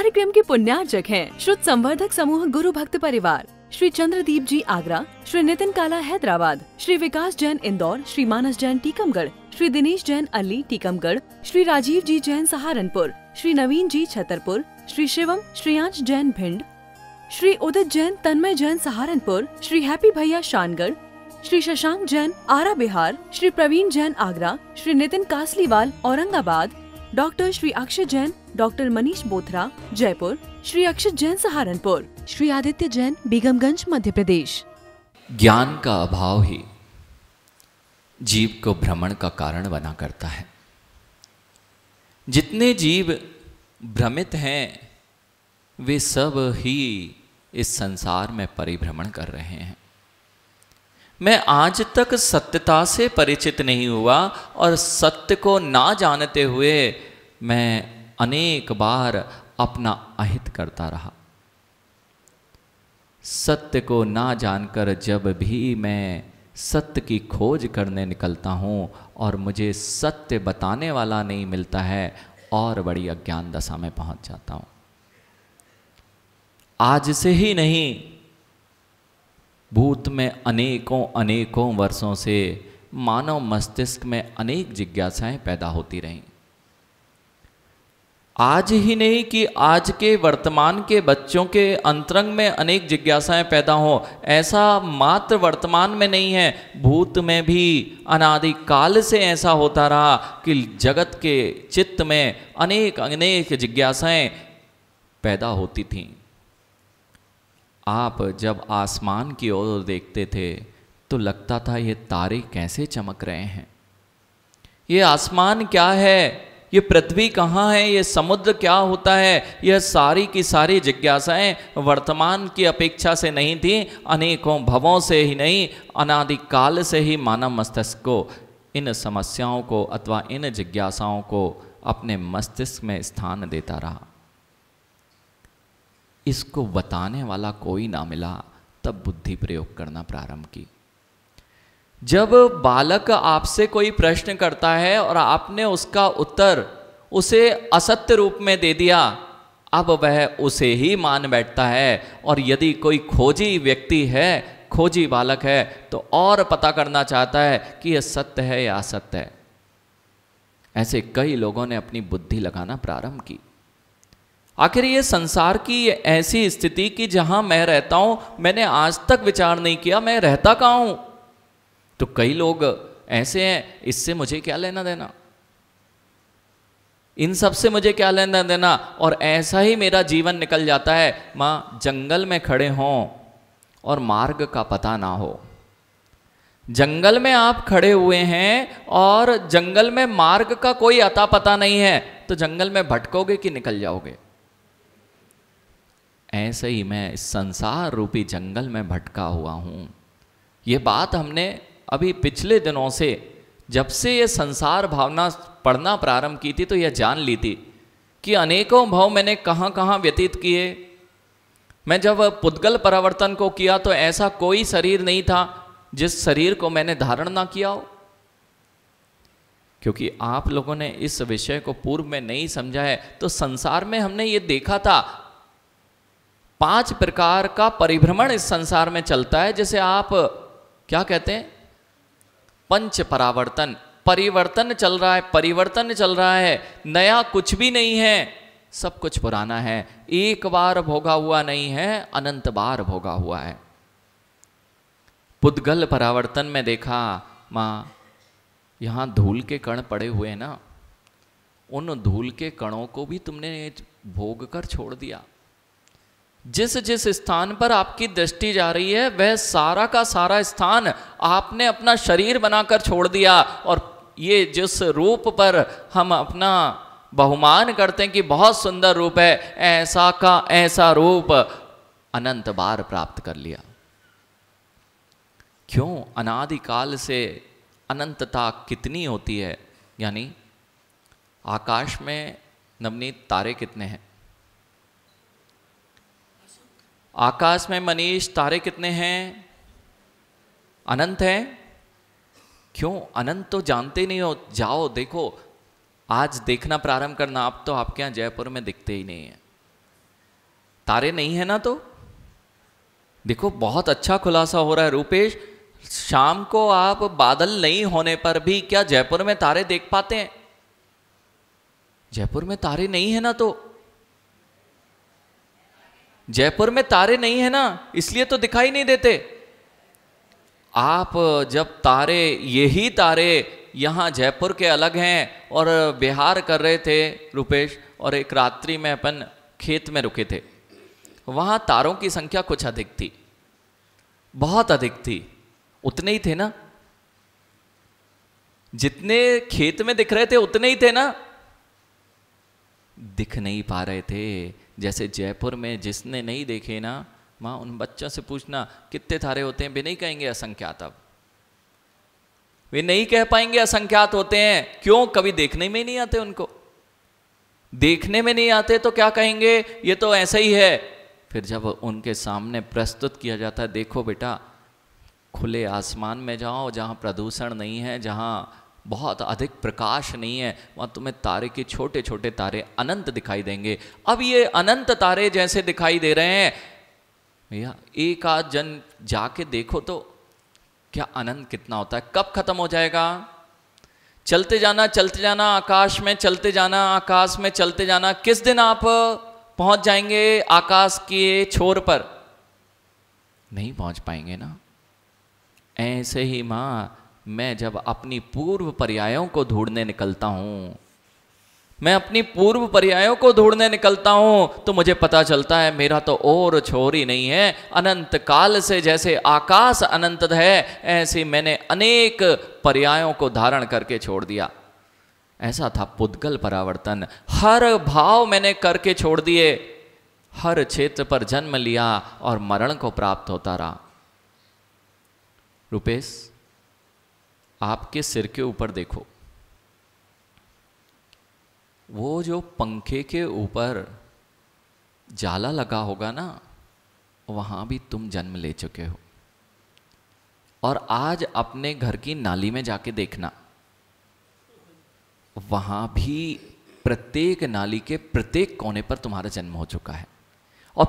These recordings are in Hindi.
कार्यक्रम के पुण्यार्जक हैं श्रुत संवर्धक समूह गुरु भक्त परिवार श्री चंद्रदीप जी आगरा श्री नितिन काला हैदराबाद श्री विकास जैन इंदौर श्री मानस जैन टीकमगढ़ श्री दिनेश जैन अली टीकमगढ़ श्री राजीव जी जैन सहारनपुर श्री नवीन जी छतरपुर श्री शिवम श्रीयांश जैन भिंड श्री उदित जैन तन्मय जैन सहारनपुर श्री हैप्पी भैया शानगढ़ श्री शशांक जैन आरा बिहार श्री प्रवीण जैन आगरा श्री नितिन कासलीवाल औरंगाबाद डॉक्टर श्री अक्षय जैन डॉक्टर मनीष बोथरा जयपुर श्री अक्षय जैन सहारनपुर श्री आदित्य जैन बेगमगंज मध्य प्रदेश ज्ञान का अभाव ही जीव को भ्रमण का कारण बना करता है जितने जीव भ्रमित हैं वे सब ही इस संसार में परिभ्रमण कर रहे हैं मैं आज तक सत्यता से परिचित नहीं हुआ और सत्य को ना जानते हुए मैं अनेक बार अपना अहित करता रहा सत्य को ना जानकर जब भी मैं सत्य की खोज करने निकलता हूँ और मुझे सत्य बताने वाला नहीं मिलता है और बड़ी अज्ञान दशा में पहुँच जाता हूँ आज से ही नहीं भूत में अनेकों अनेकों वर्षों से मानव मस्तिष्क में अनेक जिज्ञासाएं पैदा होती रहीं आज ही नहीं कि आज के वर्तमान के बच्चों के अंतरंग में अनेक जिज्ञासाएं पैदा हों ऐसा मात्र वर्तमान में नहीं है भूत में भी अनादिकाल से ऐसा होता रहा कि जगत के चित्त में अनेक अनेक जिज्ञासाएं पैदा होती थीं आप जब आसमान की ओर देखते थे तो लगता था ये तारे कैसे चमक रहे हैं ये आसमान क्या है ये पृथ्वी कहाँ है ये समुद्र क्या होता है यह सारी की सारी जिज्ञासाएं वर्तमान की अपेक्षा से नहीं थी अनेकों भवों से ही नहीं अनादिकाल से ही मानव मस्तिष्क को इन समस्याओं को अथवा इन जिज्ञासाओं को अपने मस्तिष्क में स्थान देता रहा इसको बताने वाला कोई ना मिला तब बुद्धि प्रयोग करना प्रारंभ की जब बालक आपसे कोई प्रश्न करता है और आपने उसका उत्तर उसे असत्य रूप में दे दिया अब वह उसे ही मान बैठता है और यदि कोई खोजी व्यक्ति है खोजी बालक है तो और पता करना चाहता है कि यह सत्य है या असत्य है ऐसे कई लोगों ने अपनी बुद्धि लगाना प्रारंभ की आखिर ये संसार की ऐसी स्थिति कि जहां मैं रहता हूं मैंने आज तक विचार नहीं किया मैं रहता कहा हूं तो कई लोग ऐसे हैं इससे मुझे क्या लेना देना इन सब से मुझे क्या लेना देना और ऐसा ही मेरा जीवन निकल जाता है मां जंगल में खड़े हों और मार्ग का पता ना हो जंगल में आप खड़े हुए हैं और जंगल में मार्ग का कोई अता पता नहीं है तो जंगल में भटकोगे कि निकल जाओगे ऐसे ही मैं इस संसार रूपी जंगल में भटका हुआ हूँ ये बात हमने अभी पिछले दिनों से जब से ये संसार भावना पढ़ना प्रारंभ की थी तो यह जान ली थी कि अनेकों भाव मैंने कहाँ कहाँ व्यतीत किए मैं जब पुद्गल परावर्तन को किया तो ऐसा कोई शरीर नहीं था जिस शरीर को मैंने धारण ना किया हो क्योंकि आप लोगों ने इस विषय को पूर्व में नहीं समझा है तो संसार में हमने ये देखा था पांच प्रकार का परिभ्रमण इस संसार में चलता है जिसे आप क्या कहते हैं पंच परावर्तन परिवर्तन चल रहा है परिवर्तन चल रहा है नया कुछ भी नहीं है सब कुछ पुराना है एक बार भोगा हुआ नहीं है अनंत बार भोगा हुआ है पुद्गल परावर्तन में देखा मां यहां धूल के कण पड़े हुए ना उन धूल के कणों को भी तुमने भोग कर छोड़ दिया जिस जिस स्थान पर आपकी दृष्टि जा रही है वह सारा का सारा स्थान आपने अपना शरीर बनाकर छोड़ दिया और ये जिस रूप पर हम अपना बहुमान करते हैं कि बहुत सुंदर रूप है ऐसा का ऐसा रूप अनंत बार प्राप्त कर लिया क्यों अनादिकाल से अनंतता कितनी होती है यानी आकाश में नवनीत तारे कितने हैं आकाश में मनीष तारे कितने हैं अनंत हैं क्यों अनंत तो जानते नहीं हो जाओ देखो आज देखना प्रारंभ करना आप तो आपके यहां जयपुर में दिखते ही नहीं है तारे नहीं है ना तो देखो बहुत अच्छा खुलासा हो रहा है रूपेश शाम को आप बादल नहीं होने पर भी क्या जयपुर में तारे देख पाते हैं जयपुर में तारे नहीं है ना तो जयपुर में तारे नहीं है ना इसलिए तो दिखाई नहीं देते आप जब तारे यही तारे यहाँ जयपुर के अलग हैं और बिहार कर रहे थे रुपेश और एक रात्रि में अपन खेत में रुके थे वहाँ तारों की संख्या कुछ अधिक थी बहुत अधिक थी उतने ही थे ना जितने खेत में दिख रहे थे उतने ही थे ना दिख नहीं पा रहे थे जैसे जयपुर में जिसने नहीं देखे ना माँ उन बच्चों से पूछना कितने थारे होते हैं वे नहीं कहेंगे असंख्यात अब वे नहीं कह पाएंगे असंख्यात होते हैं क्यों कभी देखने में नहीं आते उनको देखने में नहीं आते तो क्या कहेंगे ये तो ऐसा ही है फिर जब उनके सामने प्रस्तुत किया जाता है देखो बेटा खुले आसमान में जाओ जहाँ प्रदूषण नहीं है जहाँ बहुत अधिक प्रकाश नहीं है वहाँ तुम्हें तारे के छोटे छोटे तारे अनंत दिखाई देंगे अब ये अनंत तारे जैसे दिखाई दे रहे हैं भैया एक आध जन जाके देखो तो क्या आनंद कितना होता है कब खत्म हो जाएगा चलते जाना चलते जाना आकाश में चलते जाना आकाश में चलते जाना किस दिन आप पहुंच जाएंगे आकाश के छोर पर नहीं पहुंच पाएंगे ना ऐसे ही मां मैं जब अपनी पूर्व पर्यायों को ढूंढने निकलता हूं मैं अपनी पूर्व पर्यायों को ढूंढने निकलता हूं तो मुझे पता चलता है मेरा तो और छोर ही नहीं है अनंत काल से जैसे आकाश अनंत है ऐसे मैंने अनेक पर्यायों को धारण करके छोड़ दिया ऐसा था पुद्गल परावर्तन हर भाव मैंने करके छोड़ दिए हर क्षेत्र पर जन्म लिया और मरण को प्राप्त होता रहा रूपेश आपके सिर के ऊपर देखो वो जो पंखे के ऊपर जाला लगा होगा ना वहां भी तुम जन्म ले चुके हो और आज अपने घर की नाली में जाके देखना वहां भी प्रत्येक नाली के प्रत्येक कोने पर तुम्हारा जन्म हो चुका है और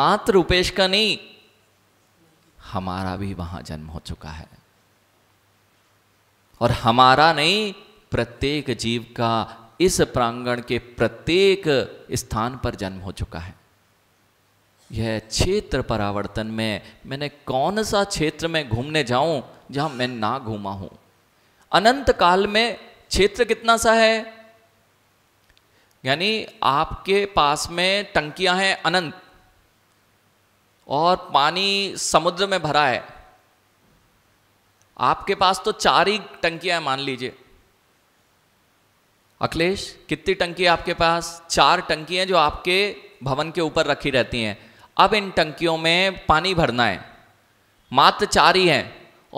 मात्र रूपेश का नहीं हमारा भी वहां जन्म हो चुका है और हमारा नहीं प्रत्येक जीव का इस प्रांगण के प्रत्येक स्थान पर जन्म हो चुका है यह क्षेत्र परावर्तन में मैंने कौन सा क्षेत्र में घूमने जाऊं जहां मैं ना घूमा हूं अनंत काल में क्षेत्र कितना सा है यानी आपके पास में टंकियां हैं अनंत और पानी समुद्र में भरा है आपके पास तो चार ही टंकियां मान लीजिए अखिलेश कितनी टंकी आपके पास चार टंकियां जो आपके भवन के ऊपर रखी रहती हैं अब इन टंकियों में पानी भरना है मात्र चार ही हैं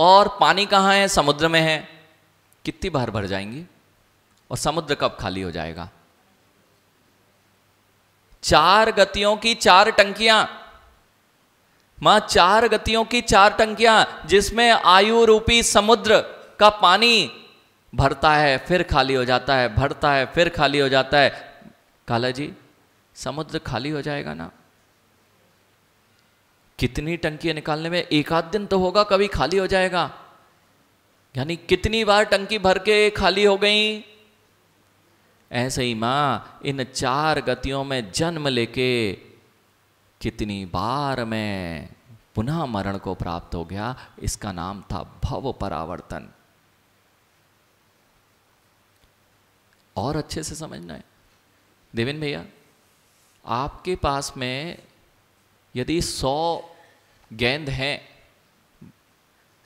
और पानी कहाँ है समुद्र में है कितनी बार भर जाएंगी और समुद्र कब खाली हो जाएगा चार गतियों की चार टंकियां मां चार गतियों की चार टंकियां जिसमें आयु रूपी समुद्र का पानी भरता है फिर खाली हो जाता है भरता है फिर खाली हो जाता है काला जी समुद्र खाली हो जाएगा ना कितनी टंकियां निकालने में एक आध दिन तो होगा कभी खाली हो जाएगा यानी कितनी बार टंकी भर के खाली हो गई ऐसे ही मां इन चार गतियों में जन्म लेके कितनी बार मैं पुनः मरण को प्राप्त हो गया इसका नाम था भव परावर्तन और अच्छे से समझना है देवेन भैया आपके पास में यदि सौ गेंद हैं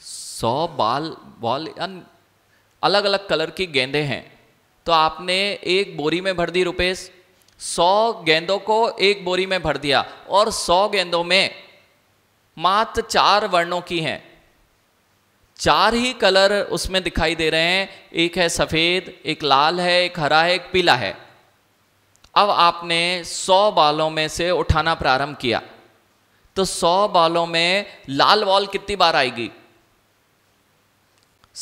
सौ बाल बॉल अलग अलग कलर की गेंदे हैं तो आपने एक बोरी में भर दी रुपेश सौ गेंदों को एक बोरी में भर दिया और सौ गेंदों में मात्र चार वर्णों की हैं चार ही कलर उसमें दिखाई दे रहे हैं एक है सफ़ेद एक लाल है एक हरा है एक पीला है अब आपने सौ बालों में से उठाना प्रारंभ किया तो सौ बालों में लाल बॉल कितनी बार आएगी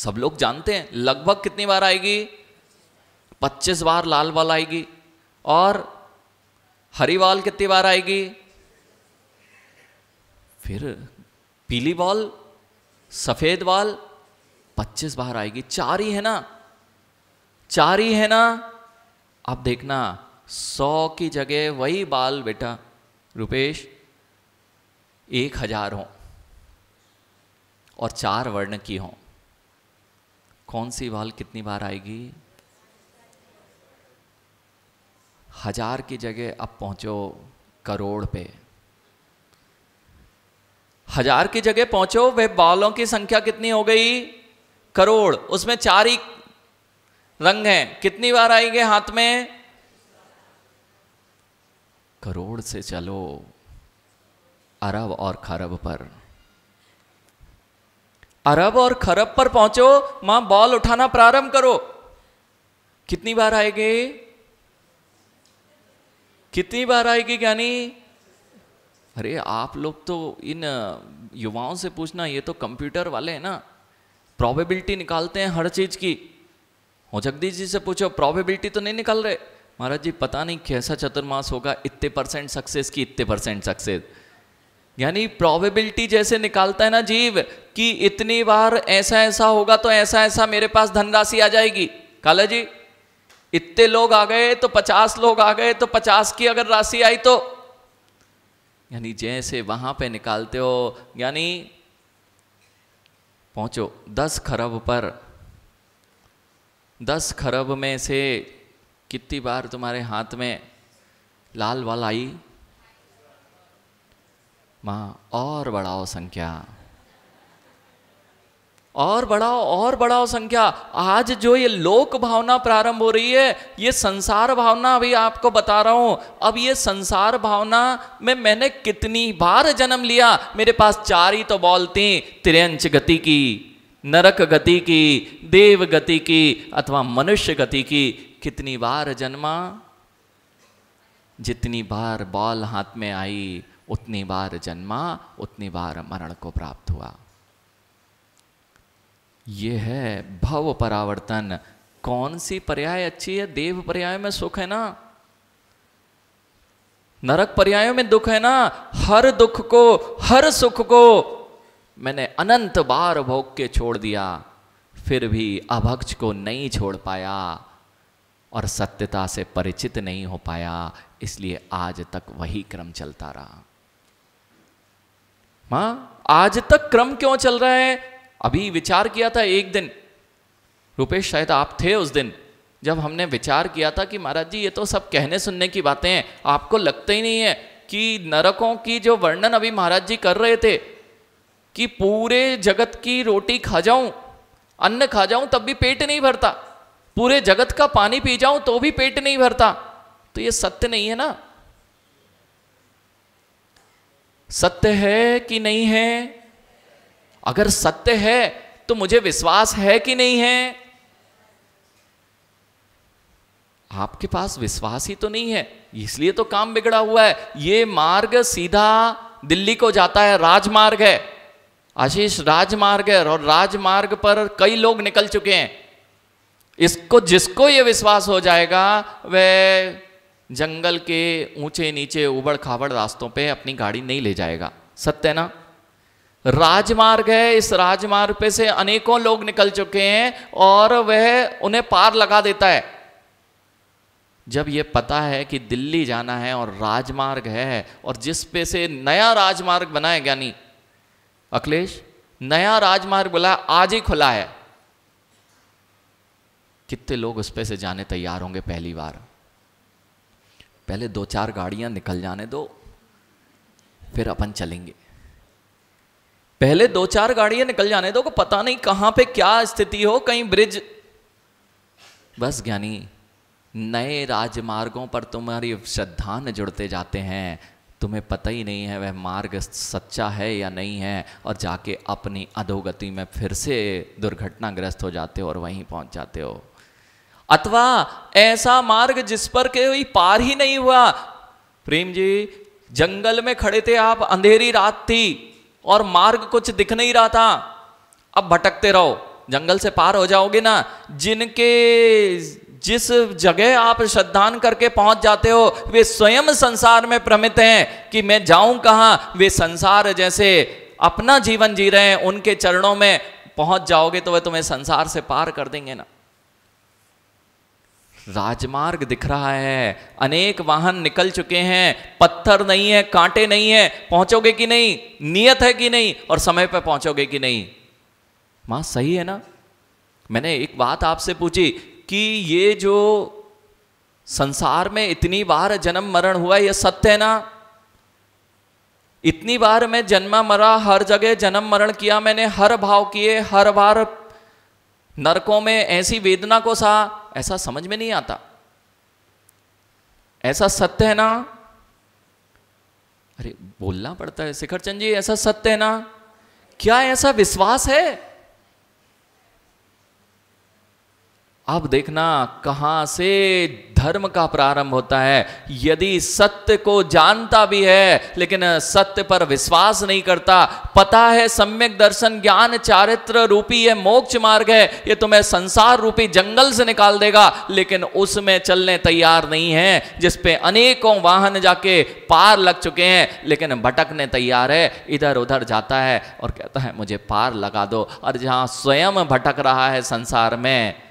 सब लोग जानते हैं लगभग कितनी बार आएगी पच्चीस बार लाल बॉल आएगी और हरी कितनी बार आएगी फिर पीली बॉल सफेद बॉल 25 बार आएगी चार ही है ना चार ही है ना आप देखना सौ की जगह वही बाल बेटा रुपेश एक हजार हो और चार वर्ण की हो कौन सी बाल कितनी बार आएगी हजार की जगह अब पहुंचो करोड़ पे हजार की जगह पहुंचो वे बालों की संख्या कितनी हो गई करोड़ उसमें चार ही रंग हैं कितनी बार आएंगे हाथ में करोड़ से चलो अरब और खरब पर अरब और खरब पर पहुंचो मां बॉल उठाना प्रारंभ करो कितनी बार आएंगे कितनी बार आएगी ज्ञानी अरे आप लोग तो इन युवाओं से पूछना ये तो कंप्यूटर वाले हैं ना प्रोबेबिलिटी निकालते हैं हर चीज़ की हो जगदीश जी से पूछो प्रोबेबिलिटी तो नहीं निकाल रहे महाराज जी पता नहीं कैसा चतुर्मास होगा इतने परसेंट सक्सेस की इतने परसेंट सक्सेस यानी प्रोबेबिलिटी जैसे निकालता है ना जीव कि इतनी बार ऐसा ऐसा होगा तो ऐसा ऐसा मेरे पास धनराशि आ जाएगी काला जी इतने लोग आ गए तो पचास लोग आ गए तो पचास की अगर राशि आई तो यानी जैसे वहां पे निकालते हो यानी पहुंचो दस खरब पर दस खरब में से कितनी बार तुम्हारे हाथ में लाल वाल आई मां और बढ़ाओ संख्या और बढ़ाओ और बढ़ाओ संख्या आज जो ये लोक भावना प्रारंभ हो रही है ये संसार भावना अभी आपको बता रहा हूं अब ये संसार भावना में मैंने कितनी बार जन्म लिया मेरे पास चार ही तो बॉल थी गति की नरक गति की देव गति की अथवा मनुष्य गति की कितनी बार जन्मा जितनी बार बॉल हाथ में आई उतनी बार जन्मा उतनी बार मरण को प्राप्त हुआ ये है भव परावर्तन कौन सी पर्याय अच्छी है देव पर्याय में सुख है ना नरक पर्यायों में दुख है ना हर दुख को हर सुख को मैंने अनंत बार भोग के छोड़ दिया फिर भी अभक्ष को नहीं छोड़ पाया और सत्यता से परिचित नहीं हो पाया इसलिए आज तक वही क्रम चलता रहा मां आज तक क्रम क्यों चल रहा है अभी विचार किया था एक दिन रूपेश शायद आप थे उस दिन जब हमने विचार किया था कि महाराज जी ये तो सब कहने सुनने की बातें हैं आपको लगता ही नहीं है कि नरकों की जो वर्णन अभी महाराज जी कर रहे थे कि पूरे जगत की रोटी खा जाऊं अन्न खा जाऊं तब भी पेट नहीं भरता पूरे जगत का पानी पी जाऊं तो भी पेट नहीं भरता तो ये सत्य नहीं है ना सत्य है कि नहीं है अगर सत्य है तो मुझे विश्वास है कि नहीं है आपके पास विश्वास ही तो नहीं है इसलिए तो काम बिगड़ा हुआ है ये मार्ग सीधा दिल्ली को जाता है राजमार्ग है आशीष राजमार्ग है और राजमार्ग पर कई लोग निकल चुके हैं इसको जिसको ये विश्वास हो जाएगा वह जंगल के ऊंचे नीचे उबड़ खाबड़ रास्तों पे अपनी गाड़ी नहीं ले जाएगा सत्य ना राजमार्ग है इस राजमार्ग पे से अनेकों लोग निकल चुके हैं और वह उन्हें पार लगा देता है जब यह पता है कि दिल्ली जाना है और राजमार्ग है और जिस पे से नया राजमार्ग बना है ज्ञानी अखिलेश नया राजमार्ग बोला आज ही खुला है कितने लोग उस पे से जाने तैयार होंगे पहली बार पहले दो चार गाड़ियां निकल जाने दो फिर अपन चलेंगे पहले दो चार गाड़ियां निकल जाने दो को पता नहीं कहां पे क्या स्थिति हो कहीं ब्रिज बस ज्ञानी नए राजमार्गों पर तुम्हारी श्रद्धा न जुड़ते जाते हैं तुम्हें पता ही नहीं है वह मार्ग सच्चा है या नहीं है और जाके अपनी अधोगति में फिर से दुर्घटनाग्रस्त हो जाते हो और वहीं पहुंच जाते हो अथवा ऐसा मार्ग जिस पर कोई पार ही नहीं हुआ प्रेम जी जंगल में खड़े थे आप अंधेरी रात थी और मार्ग कुछ दिख नहीं रहा था अब भटकते रहो जंगल से पार हो जाओगे ना जिनके जिस जगह आप श्रद्धान करके पहुंच जाते हो वे स्वयं संसार में प्रमित हैं कि मैं जाऊं कहा वे संसार जैसे अपना जीवन जी रहे हैं उनके चरणों में पहुंच जाओगे तो वह तुम्हें संसार से पार कर देंगे ना राजमार्ग दिख रहा है अनेक वाहन निकल चुके हैं पत्थर नहीं है कांटे नहीं है पहुंचोगे कि नहीं नियत है कि नहीं और समय पर पहुंचोगे कि नहीं मां सही है ना मैंने एक बात आपसे पूछी कि ये जो संसार में इतनी बार जन्म मरण हुआ यह सत्य है ना इतनी बार मैं जन्मा मरा हर जगह जन्म मरण किया मैंने हर भाव किए हर बार नरकों में ऐसी वेदना को सहा ऐसा समझ में नहीं आता ऐसा सत्य है ना अरे बोलना पड़ता है शिखर चंद जी ऐसा सत्य है ना क्या ऐसा विश्वास है आप देखना कहां से धर्म का प्रारंभ होता है यदि सत्य को जानता भी है लेकिन सत्य पर विश्वास नहीं करता पता है सम्यक दर्शन ज्ञान चारित्र रूपी यह मोक्ष मार्ग है यह तुम्हें तो संसार रूपी जंगल से निकाल देगा लेकिन उसमें चलने तैयार नहीं है जिसपे अनेकों वाहन जाके पार लग चुके हैं लेकिन भटकने तैयार है इधर उधर जाता है और कहता है मुझे पार लगा दो और जहां स्वयं भटक रहा है संसार में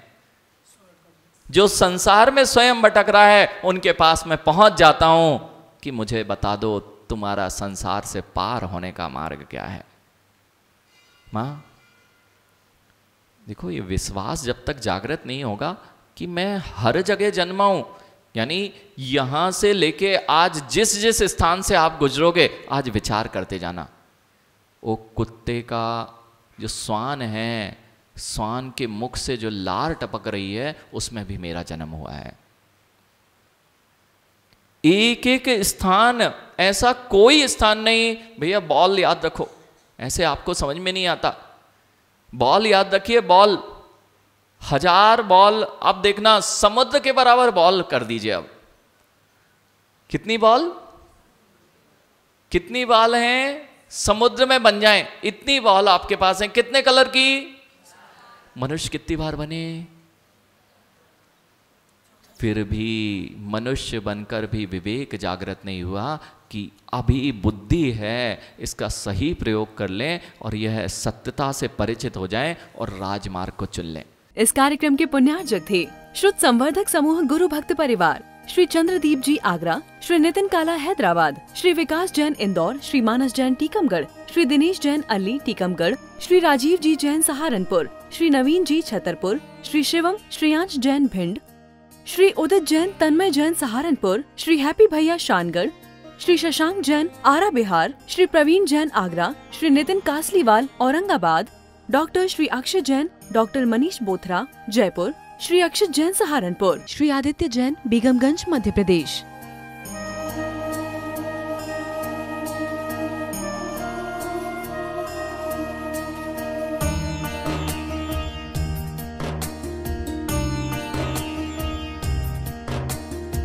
जो संसार में स्वयं भटक रहा है उनके पास मैं पहुंच जाता हूं कि मुझे बता दो तुम्हारा संसार से पार होने का मार्ग क्या है मां देखो ये विश्वास जब तक जागृत नहीं होगा कि मैं हर जगह जन्माऊं यानी यहां से लेके आज जिस जिस स्थान से आप गुजरोगे आज विचार करते जाना वो कुत्ते का जो स्वान है स्वान के मुख से जो लार टपक रही है उसमें भी मेरा जन्म हुआ है एक एक स्थान ऐसा कोई स्थान नहीं भैया बॉल याद रखो ऐसे आपको समझ में नहीं आता बॉल याद रखिए बॉल हजार बॉल आप देखना समुद्र के बराबर बॉल कर दीजिए अब कितनी बॉल कितनी बॉल हैं समुद्र में बन जाएं इतनी बॉल आपके पास हैं कितने कलर की मनुष्य कितनी बार बने फिर भी मनुष्य बनकर भी विवेक जागृत नहीं हुआ कि अभी बुद्धि है इसका सही प्रयोग कर लें और यह सत्यता से परिचित हो जाएं और राजमार्ग को चुन लें इस कार्यक्रम के पुण्यार्जक थे श्रुत संवर्धक समूह गुरु भक्त परिवार श्री चंद्रदीप जी आगरा श्री नितिन काला हैदराबाद श्री विकास जैन इंदौर श्री मानस जैन टीकमगढ़ श्री दिनेश जैन अली टीकमगढ़ श्री राजीव जी जैन सहारनपुर श्री नवीन जी छतरपुर श्री शिवम श्रीयांश जैन भिंड श्री उदित जैन तन्मय जैन सहारनपुर श्री हैप्पी भैया शानगढ़ श्री शशांक जैन आरा बिहार श्री प्रवीण जैन आगरा श्री नितिन कासलीवाल औरंगाबाद डॉक्टर श्री अक्षय जैन डॉक्टर मनीष बोथरा जयपुर श्री अक्षय जैन सहारनपुर श्री आदित्य जैन बेगमगंज मध्य प्रदेश